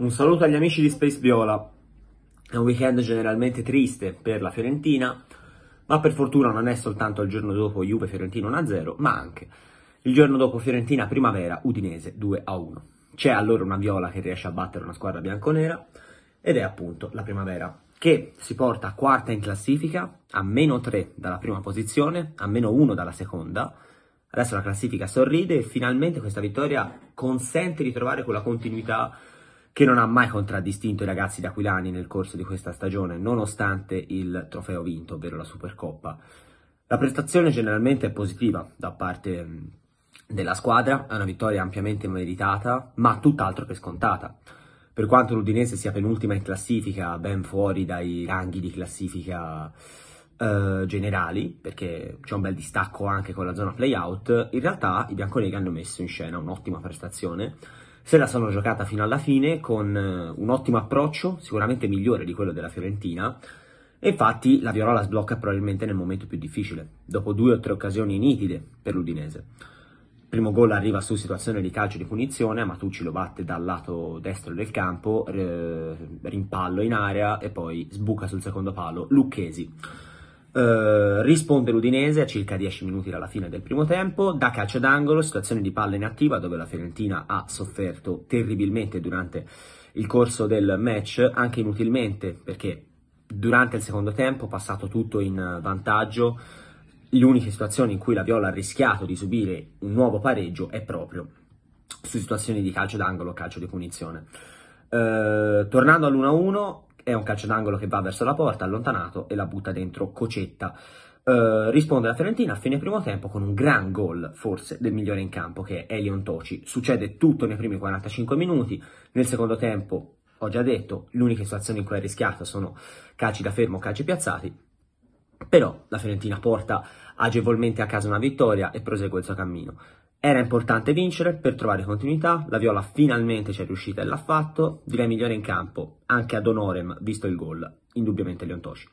Un saluto agli amici di Space Viola. È un weekend generalmente triste per la Fiorentina, ma per fortuna non è soltanto il giorno dopo Juve Fiorentina 1-0, ma anche il giorno dopo Fiorentina Primavera Udinese 2-1. C'è allora una Viola che riesce a battere una squadra bianconera ed è appunto la Primavera che si porta a quarta in classifica, a meno 3 dalla prima posizione, a meno 1 dalla seconda. Adesso la classifica sorride e finalmente questa vittoria consente di trovare quella continuità che non ha mai contraddistinto i ragazzi d'aquilani nel corso di questa stagione, nonostante il trofeo vinto, ovvero la Supercoppa. La prestazione generalmente è positiva da parte mm, della squadra, è una vittoria ampiamente meritata, ma tutt'altro che scontata. Per quanto l'Udinese sia penultima in classifica, ben fuori dai ranghi di classifica eh, generali, perché c'è un bel distacco anche con la zona playout, in realtà i bianconeri hanno messo in scena un'ottima prestazione, se la sono giocata fino alla fine con eh, un ottimo approccio, sicuramente migliore di quello della Fiorentina, e infatti la Viola la sblocca probabilmente nel momento più difficile, dopo due o tre occasioni nitide per l'Udinese. Il primo gol arriva su situazione di calcio di punizione, Matucci lo batte dal lato destro del campo, rimpallo in area e poi sbuca sul secondo palo Lucchesi. Eh, risponde l'Udinese a circa 10 minuti dalla fine del primo tempo, da calcio d'angolo, situazione di palla inattiva dove la Fiorentina ha sofferto terribilmente durante il corso del match, anche inutilmente perché durante il secondo tempo, passato tutto in vantaggio, le uniche situazioni in cui la Viola ha rischiato di subire un nuovo pareggio è proprio su situazioni di calcio d'angolo, calcio di punizione. Uh, tornando all'1-1, è un calcio d'angolo che va verso la porta, allontanato e la butta dentro Cocetta. Eh, risponde la Fiorentina a fine primo tempo con un gran gol, forse del migliore in campo, che è Elion Toci. Succede tutto nei primi 45 minuti, nel secondo tempo, ho già detto, l'unica situazione in cui è rischiata sono calci da fermo, calci piazzati, però la Fiorentina porta agevolmente a casa una vittoria e prosegue il suo cammino. Era importante vincere per trovare continuità, la Viola finalmente ci è riuscita e l'ha fatto, direi migliore in campo, anche ad onorem, visto il gol, indubbiamente Leontoci.